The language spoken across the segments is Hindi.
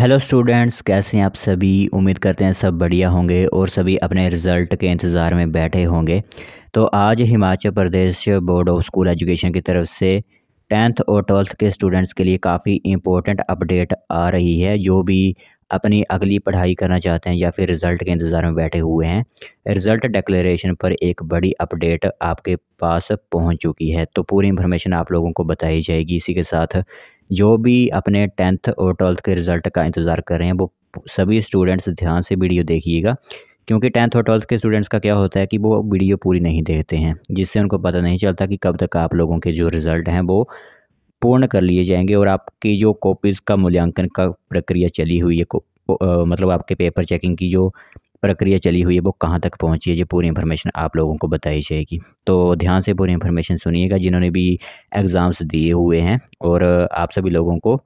हेलो स्टूडेंट्स कैसे हैं आप सभी उम्मीद करते हैं सब बढ़िया होंगे और सभी अपने रिज़ल्ट के इंतज़ार में बैठे होंगे तो आज Himachal Pradesh board of school education की तरफ से टेंथ और ट्वेल्थ के स्टूडेंट्स के लिए काफ़ी इम्पोर्टेंट अपडेट आ रही है जो भी अपनी अगली पढ़ाई करना चाहते हैं या फिर रिज़ल्ट के इंतज़ार में बैठे हुए हैं रिज़ल्ट डिक्लेरेशन पर एक बड़ी अपडेट आपके पास पहुंच चुकी है तो पूरी इन्फॉर्मेशन आप लोगों को बताई जाएगी इसी के साथ जो भी अपने टेंथ और ट्वेल्थ के रिज़ल्ट का इंतज़ार कर रहे हैं वो सभी स्टूडेंट्स ध्यान से वीडियो देखिएगा क्योंकि टेंथ और ट्वेल्थ के स्टूडेंट्स का क्या होता है कि वो वीडियो पूरी नहीं देखते हैं जिससे उनको पता नहीं चलता कि कब तक आप लोगों के जो रिज़ल्ट हैं वो पूर्ण कर लिए जाएंगे और आपकी जो कॉपीज़ का मूल्यांकन का प्रक्रिया चली हुई है को, आ, मतलब आपके पेपर चेकिंग की जो प्रक्रिया चली हुई है वो कहाँ तक पहुँची है ये पूरी इन्फॉर्मेशन आप लोगों को बताई जाएगी तो ध्यान से पूरी इन्फॉर्मेशन सुनिएगा जिन्होंने भी एग्ज़ाम्स दिए हुए हैं और आप सभी लोगों को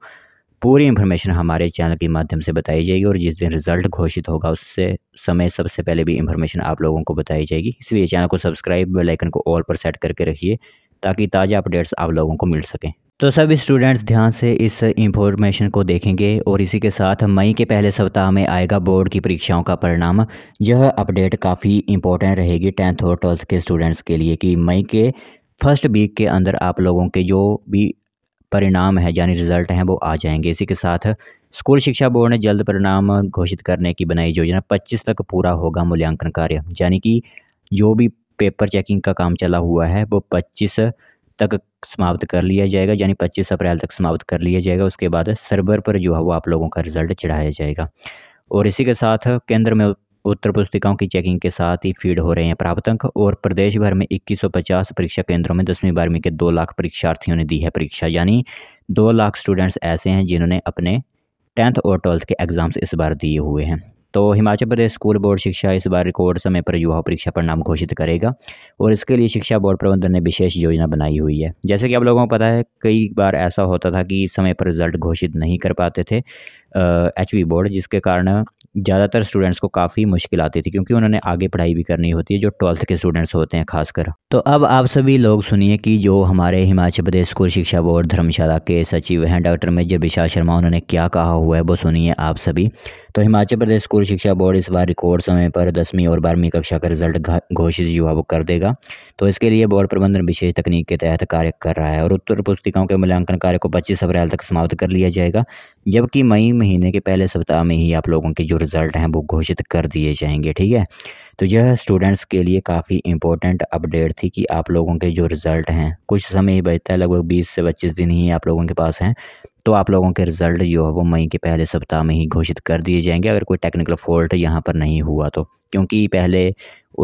पूरी इन्फॉर्मेशन हमारे चैनल के माध्यम से बताई जाएगी और जिस दिन रिज़ल्ट घोषित होगा उससे समय सबसे पहले भी इन्फॉर्मेशन आप लोगों को बताई जाएगी इसलिए चैनल को सब्सक्राइब बेलाइकन को ऑल पर सेट करके रखिए ताकि ताज़ा अपडेट्स आप लोगों को मिल सकें तो सभी स्टूडेंट्स ध्यान से इस इंफॉर्मेशन को देखेंगे और इसी के साथ मई के पहले सप्ताह में आएगा बोर्ड की परीक्षाओं का परिणाम यह अपडेट काफ़ी इंपॉर्टेंट रहेगी टेंथ और ट्वेल्थ के स्टूडेंट्स के लिए कि मई के फर्स्ट वीक के अंदर आप लोगों के जो भी परिणाम है यानी रिजल्ट हैं वो आ जाएंगे इसी के साथ स्कूल शिक्षा बोर्ड ने जल्द परिणाम घोषित करने की बनाई योजना पच्चीस तक पूरा होगा मूल्यांकन कार्य यानी कि जो भी पेपर चेकिंग का काम चला हुआ है वो पच्चीस तक समाप्त कर लिया जाएगा यानी पच्चीस अप्रैल तक समाप्त कर लिया जाएगा उसके बाद सर्वर पर जो है वो आप लोगों का रिज़ल्ट चढ़ाया जाएगा और इसी के साथ केंद्र में उत्तर पुस्तिकाओं की चेकिंग के साथ ही फीड हो रहे हैं अंक और प्रदेश भर में 2150 परीक्षा केंद्रों में दसवीं बारहवीं के दो लाख परीक्षार्थियों ने दी है परीक्षा यानी दो लाख स्टूडेंट्स ऐसे हैं जिन्होंने अपने टेंथ और ट्वेल्थ के एग्ज़ाम्स इस बार दिए हुए हैं तो हिमाचल प्रदेश स्कूल बोर्ड शिक्षा इस बार रिकॉर्ड समय पर युवा परीक्षा परिणाम घोषित करेगा और इसके लिए शिक्षा बोर्ड प्रबंधन ने विशेष योजना बनाई हुई है जैसे कि आप लोगों को पता है कई बार ऐसा होता था कि समय पर रिजल्ट घोषित नहीं कर पाते थे एच बोर्ड जिसके कारण ज़्यादातर स्टूडेंट्स को काफ़ी मुश्किल आती थी क्योंकि उन्होंने आगे पढ़ाई भी करनी होती है जो ट्वेल्थ के स्टूडेंट्स होते हैं खासकर तो अब आप सभी लोग सुनिए कि जो हमारे हिमाचल प्रदेश स्कूल शिक्षा बोर्ड धर्मशाला के सचिव हैं डॉक्टर मेजर विशाल शर्मा उन्होंने क्या कहा हुआ है वो सुनिए आप सभी तो हिमाचल प्रदेश स्कूल शिक्षा बोर्ड इस बार रिकॉर्ड समय पर दसवीं और बारहवीं कक्षा का रिजल्ट घोषित युवा कर देगा तो इसके लिए बोर्ड प्रबंधन विशेष तकनीक के तहत कार्य कर रहा है और उत्तर पुस्तिकाओं के मूल्यांकन कार्य को पच्चीस अप्रैल तक समाप्त कर लिया जाएगा जबकि मई महीने के पहले सप्ताह में ही आप लोगों के जो रिज़ल्ट हैं वो घोषित कर दिए जाएंगे ठीक है तो यह स्टूडेंट्स के लिए काफ़ी इंपॉर्टेंट अपडेट थी कि आप लोगों के जो रिज़ल्ट हैं कुछ समय ही बचता है लगभग बीस से पच्चीस दिन ही आप लोगों के पास हैं तो आप लोगों के रिज़ल्ट जो है वो मई के पहले सप्ताह में ही घोषित कर दिए जाएंगे अगर कोई टेक्निकल फॉल्ट यहाँ पर नहीं हुआ तो क्योंकि पहले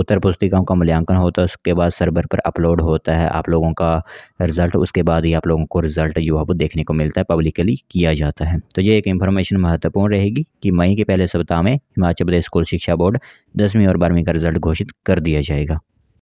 उत्तर पुस्तिकाओं का मूल्यांकन होता है उसके बाद सर्वर पर अपलोड होता है आप लोगों का रिज़ल्ट उसके बाद ही आप लोगों को रिज़ल्ट जो है वो देखने को मिलता है पब्लिकली किया जाता है तो ये एक इन्फॉर्मेशन महत्वपूर्ण रहेगी कि मई के पहले सप्ताह में हिमाचल प्रदेश स्कूल शिक्षा बोर्ड दसवीं और बारहवीं का रिज़ल्ट घोषित कर दिया जाएगा